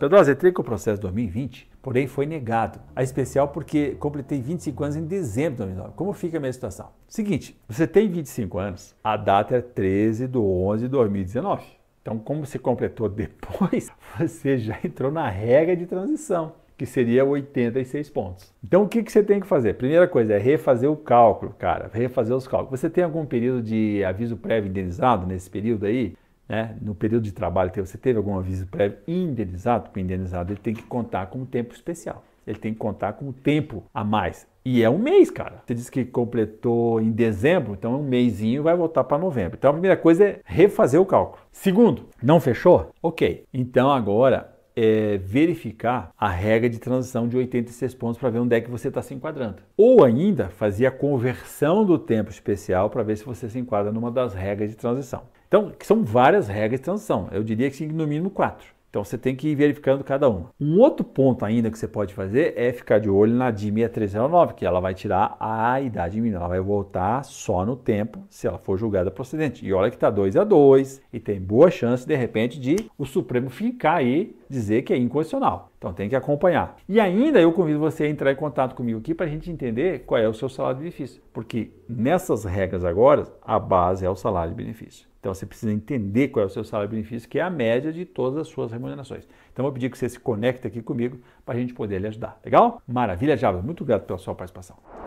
Pedrosa, entrei com o processo 2020, porém foi negado. A especial porque completei 25 anos em dezembro de 2009. Como fica a minha situação? Seguinte, você tem 25 anos, a data é 13 de 11 de 2019. Então, como se completou depois, você já entrou na regra de transição que seria 86 pontos. Então o que, que você tem que fazer? Primeira coisa é refazer o cálculo, cara, refazer os cálculos. Você tem algum período de aviso prévio indenizado nesse período aí? né, no período de trabalho, você teve algum aviso prévio indenizado, porque o indenizado ele tem que contar com um tempo especial. Ele tem que contar com um tempo a mais. E é um mês, cara. Você disse que completou em dezembro, então é um mêsinho vai voltar para novembro. Então a primeira coisa é refazer o cálculo. Segundo, não fechou? Ok. Então agora é, verificar a regra de transição de 86 pontos para ver onde é que você está se enquadrando. Ou ainda fazer a conversão do tempo especial para ver se você se enquadra numa das regras de transição. Então, são várias regras de transição. Eu diria que no mínimo quatro. Então você tem que ir verificando cada um. Um outro ponto ainda que você pode fazer é ficar de olho na DIM 6309, que ela vai tirar a idade mínima, ela vai voltar só no tempo se ela for julgada procedente. E olha que está 2 a 2 e tem boa chance de repente de o Supremo ficar aí dizer que é inconstitucional. Então tem que acompanhar. E ainda eu convido você a entrar em contato comigo aqui para a gente entender qual é o seu salário de benefício. Porque nessas regras agora, a base é o salário de benefício. Então você precisa entender qual é o seu salário de benefício, que é a média de todas as suas remunerações. Então eu vou pedir que você se conecte aqui comigo para a gente poder lhe ajudar. Legal? Maravilha, Java. Muito grato pela sua participação.